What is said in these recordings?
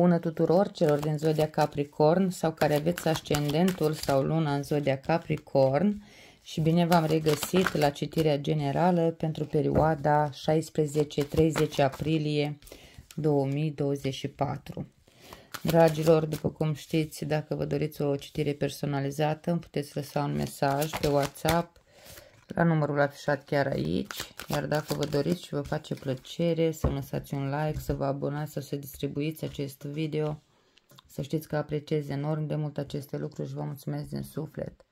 bună tuturor celor din zodia Capricorn sau care aveți ascendentul sau luna în zodia Capricorn și bine v-am regăsit la citirea generală pentru perioada 16-30 aprilie 2024. Dragilor, după cum știți, dacă vă doriți o citire personalizată, puteți lăsa un mesaj pe WhatsApp la numărul afișat chiar aici, iar dacă vă doriți și vă face plăcere să lăsați un like, să vă abonați sau să distribuiți acest video, să știți că apreciez enorm de mult aceste lucruri și vă mulțumesc din suflet.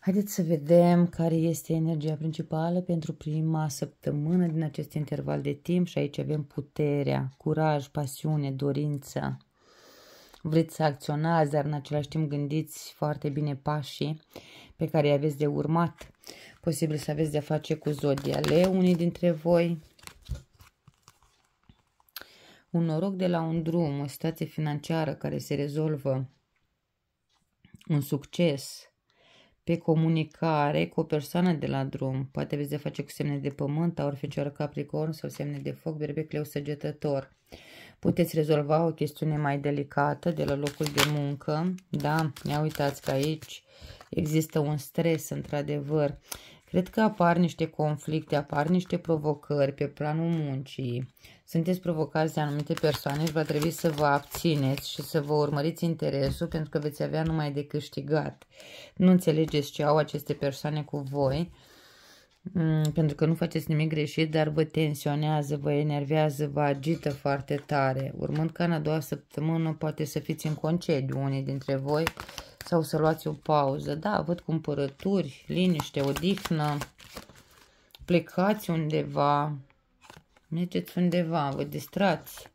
Haideți să vedem care este energia principală pentru prima săptămână din acest interval de timp și aici avem puterea, curaj, pasiune, dorință. Vreți să acționați, dar în același timp gândiți foarte bine pașii pe care îi aveți de urmat Posibil să aveți de-a face cu Leu, unii dintre voi. Un noroc de la un drum, o situație financiară care se rezolvă, un succes pe comunicare cu o persoană de la drum. Poate aveți de face cu semne de pământ, aur, fecioară, capricorn sau semne de foc, berbec, leu, săgetător. Puteți rezolva o chestiune mai delicată de la locul de muncă. Da, ia uitați că aici Există un stres, într-adevăr. Cred că apar niște conflicte, apar niște provocări pe planul muncii. Sunteți provocați de anumite persoane și va trebui să vă abțineți și să vă urmăriți interesul pentru că veți avea numai de câștigat. Nu înțelegeți ce au aceste persoane cu voi mm, pentru că nu faceți nimic greșit, dar vă tensionează, vă enervează, vă agită foarte tare. Urmând ca în a doua săptămână poate să fiți în concediu unii dintre voi sau să luați o pauză. Da, văd cumpărături, liniște, odihnă, plecați undeva, mergeți undeva, vă distrați.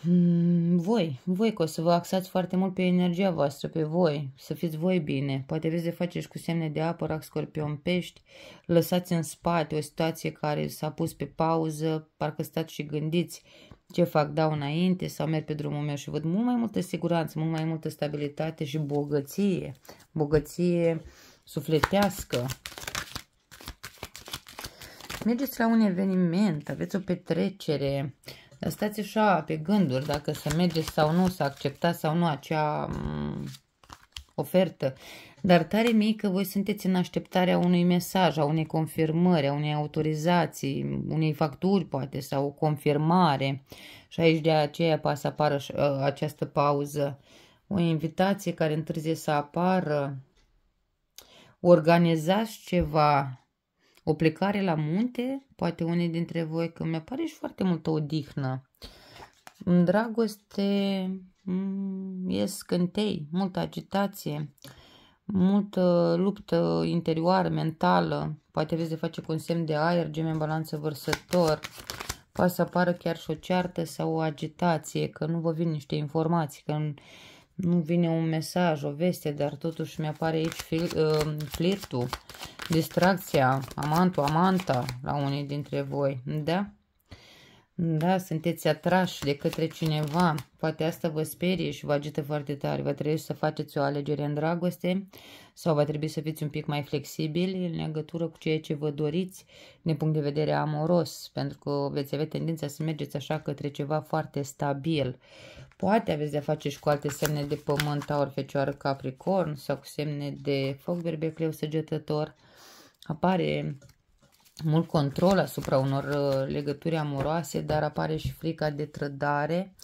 Mm, voi, voi că o să vă axați foarte mult pe energia voastră, pe voi, să fiți voi bine. Poate aveți de face și cu semne de apă, rac, scorpion, pești. Lăsați în spate o situație care s-a pus pe pauză, parcă stați și gândiți ce fac, dau înainte sau merg pe drumul meu și văd mult mai multă siguranță, mult mai multă stabilitate și bogăție, bogăție sufletească. Mergeți la un eveniment, aveți o petrecere, dar stați așa pe gânduri dacă să mergeți sau nu, să acceptați sau nu acea mm, ofertă, dar tare mie că voi sunteți în așteptarea unui mesaj, a unei confirmări, a unei autorizații, unei facturi poate sau o confirmare și aici de aceea poate să apară ă, această pauză, o invitație care întârzie să apară, organizați ceva, o plecare la munte, poate unii dintre voi, că mi-apare și foarte multă odihnă în dragoste mm, e scântei, multă agitație, multă luptă interioară, mentală, poate aveți de face cu un semn de aer, geme în balanță vărsător, poate să apară chiar și o ceartă sau o agitație, că nu vă vin niște informații, că nu, nu vine un mesaj, o veste, dar totuși mi-apare aici fil, uh, flirtul, distracția, amantul, amanta la unii dintre voi, da? Da, sunteți atrași de către cineva. Poate asta vă sperie și vă agită foarte tare. Vă trebuie să faceți o alegere în dragoste sau va trebui să fiți un pic mai flexibili în legătură cu ceea ce vă doriți din punct de vedere amoros, pentru că veți avea tendința să mergeți așa către ceva foarte stabil. Poate aveți de-a face și cu alte semne de pământ, taur, fecioară, capricorn sau cu semne de foc, berbecleu, săgetător. Apare mult control asupra unor uh, legături amoroase, dar apare și frica de trădare,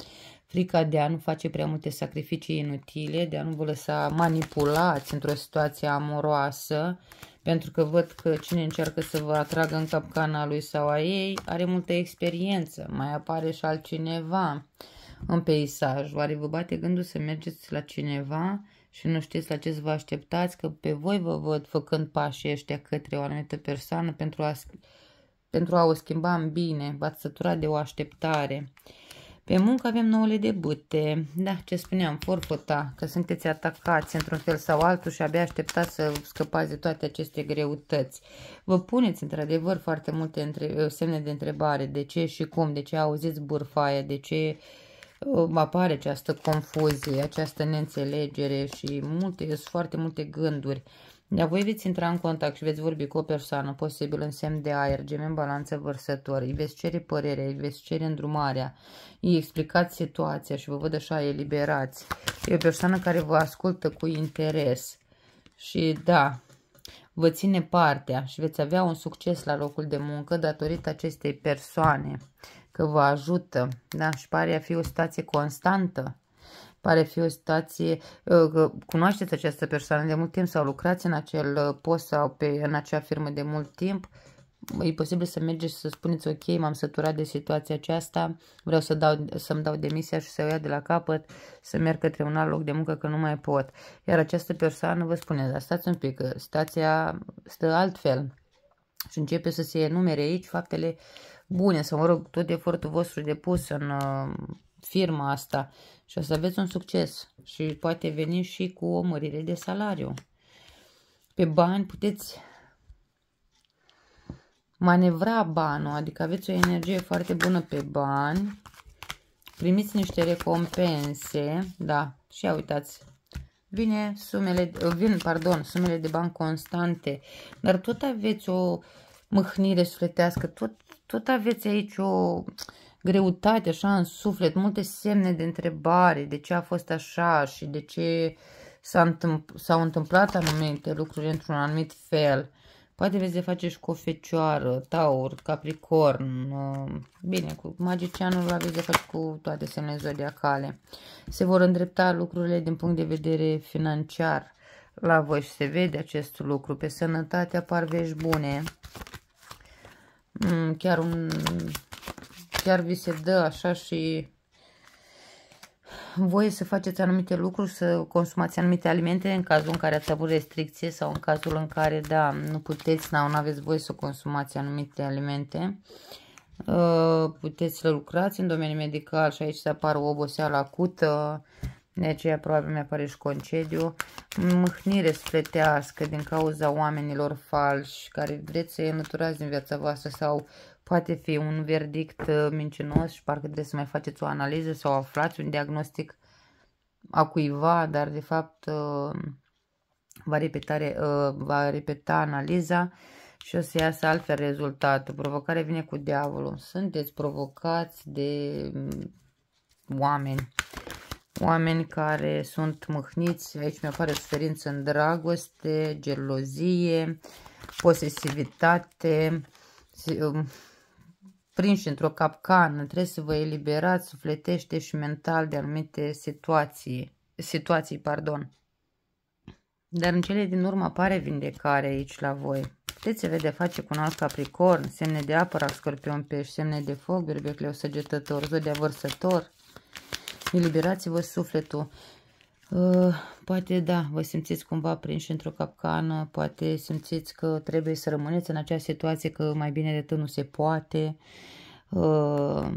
frica de a nu face prea multe sacrificii inutile, de a nu vă lăsa manipulați într-o situație amoroasă, pentru că văd că cine încearcă să vă atragă în capcana lui sau a ei are multă experiență, mai apare și altcineva în peisaj. Oare vă bate gândul să mergeți la cineva și nu știți la ce să vă așteptați, că pe voi vă văd făcând pașii ăștia către o anumită persoană pentru a, pentru a o schimba în bine, v-ați săturat de o așteptare. Pe muncă avem nouăle de bute, da, ce spuneam, forfăta, că sunteți atacați într-un fel sau altul și abia așteptați să scăpați de toate aceste greutăți. Vă puneți într-adevăr foarte multe între, semne de întrebare, de ce și cum, de ce auziți burfaia, de ce uh, apare această confuzie, această neînțelegere și multe, sunt foarte multe gânduri. Dar voi veți intra în contact și veți vorbi cu o persoană, posibil în semn de aer, gemen în balanță vărsător, îi veți cere părerea, îi veți cere îndrumarea, îi explicați situația și vă văd așa eliberați. E o persoană care vă ascultă cu interes și da, vă ține partea și veți avea un succes la locul de muncă datorită acestei persoane că vă ajută. Da? Și pare a fi o situație constantă. Pare a fi o situație ă, că cunoașteți această persoană de mult timp sau lucrați în acel ă, post sau pe, în acea firmă de mult timp. E posibil să mergeți și să spuneți, ok, m-am săturat de situația aceasta, vreau să dau, să dau demisia și să o ia de la capăt, să merg către un alt loc de muncă, că nu mai pot. Iar această persoană vă spune, dar stați un pic, că situația stă altfel și începe să se enumere aici faptele uh, bune sau, mă rog, tot efortul vostru depus în uh, firma asta și o să aveți un succes și poate veni și cu o mărire de salariu. Pe bani puteți manevra banul, adică aveți o energie foarte bună pe bani, primiți niște recompense, da, și ia uitați, vine sumele, vin, pardon, sumele de bani constante, dar tot aveți o mâhnire sufletească, tot tot aveți aici o greutate așa în suflet, multe semne de întrebare, de ce a fost așa și de ce s-au întâmpl întâmplat anumite lucruri într-un anumit fel. Poate veți de face și cu o fecioară, taur, capricorn, uh, bine, cu magicianul aveți de face cu toate semnele zodiacale. Se vor îndrepta lucrurile din punct de vedere financiar la voi și se vede acest lucru. Pe sănătate apar vești bune Mm, chiar un chiar vi se dă așa și voie să faceți anumite lucruri, să consumați anumite alimente în cazul în care ați avut restricție sau în cazul în care, da, nu puteți, sau nu aveți voie să consumați anumite alimente. Uh, puteți să lucrați în domeniul medical și aici se apar o oboseală acută, de aceea probabil mi-apare și concediu. Mâhnire sufletească din cauza oamenilor falși care vreți să-i înlăturați din viața voastră sau poate fi un verdict uh, mincinos și parcă trebuie să mai faceți o analiză sau aflați un diagnostic a cuiva, dar de fapt uh, va repeta, uh, va repeta analiza și o să iasă altfel rezultatul. Provocarea vine cu diavolul. Sunteți provocați de mm, oameni oameni care sunt mâhniți, aici mi-apare suferință în dragoste, gelozie, posesivitate, um, prinși într-o capcană, trebuie să vă eliberați sufletește și mental de anumite situații, situații, pardon. Dar în cele din urmă apare vindecare aici la voi. Puteți vede face cu un alt capricorn, semne de apă, scorpion, pești, semne de foc, berbec, săgetător, zodia vărsător, Eliberați-vă sufletul. Uh, poate, da, vă simțiți cumva prinși într-o capcană, poate simțiți că trebuie să rămâneți în acea situație, că mai bine de tot nu se poate. Uh,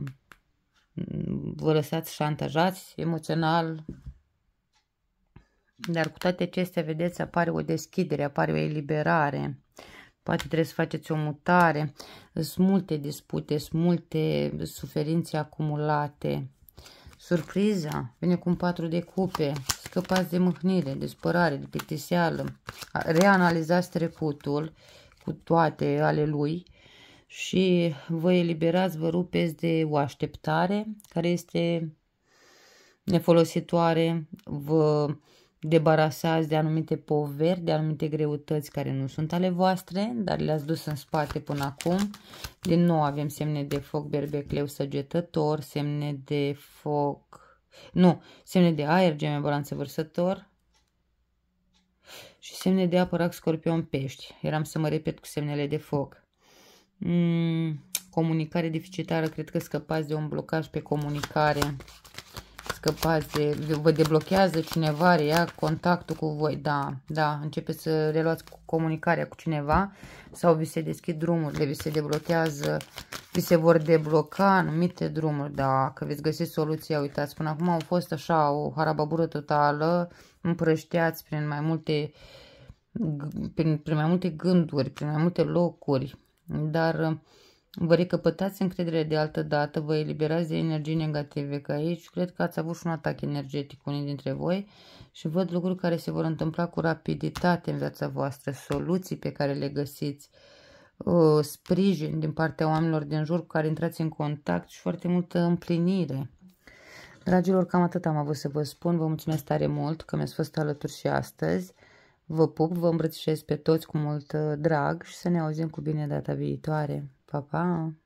vă lăsați șantajați emoțional, dar cu toate acestea, vedeți, apare o deschidere, apare o eliberare. Poate trebuie să faceți o mutare. Sunt multe dispute, sunt multe suferințe acumulate. Surpriza vine cu un patru de cupe. Scăpați de mâhnire, de spărare, de plictiseală. Reanalizați trecutul cu toate ale lui și vă eliberați, vă rupeți de o așteptare care este nefolositoare, vă debarasați de anumite poveri, de anumite greutăți care nu sunt ale voastre, dar le-ați dus în spate până acum. Din nou avem semne de foc, berbecleu, săgetător, semne de foc, nu, semne de aer, geme, balanță, vărsător și semne de apă, scorpion, pești. Eram să mă repet cu semnele de foc. Mm, comunicare deficitară, cred că scăpați de un blocaj pe comunicare scăpați de, vă deblochează cineva, ia contactul cu voi, da, da, începeți să reluați comunicarea cu cineva sau vi se deschid drumurile, vi se deblochează, vi se vor debloca anumite drumuri, da, că veți găsi soluția, uitați, până acum au fost așa o harababură totală, împrășteați prin mai multe, prin, prin mai multe gânduri, prin mai multe locuri, dar Vă recăpătați încredere de altă dată, vă eliberați de energii negative, ca aici cred că ați avut și un atac energetic unii dintre voi și văd lucruri care se vor întâmpla cu rapiditate în viața voastră, soluții pe care le găsiți, sprijin din partea oamenilor din jur cu care intrați în contact și foarte multă împlinire. Dragilor, cam atât am avut să vă spun. Vă mulțumesc tare mult că mi-ați fost alături și astăzi. Vă pup, vă îmbrățișez pe toți cu mult uh, drag și să ne auzim cu bine data viitoare. Papa. pa.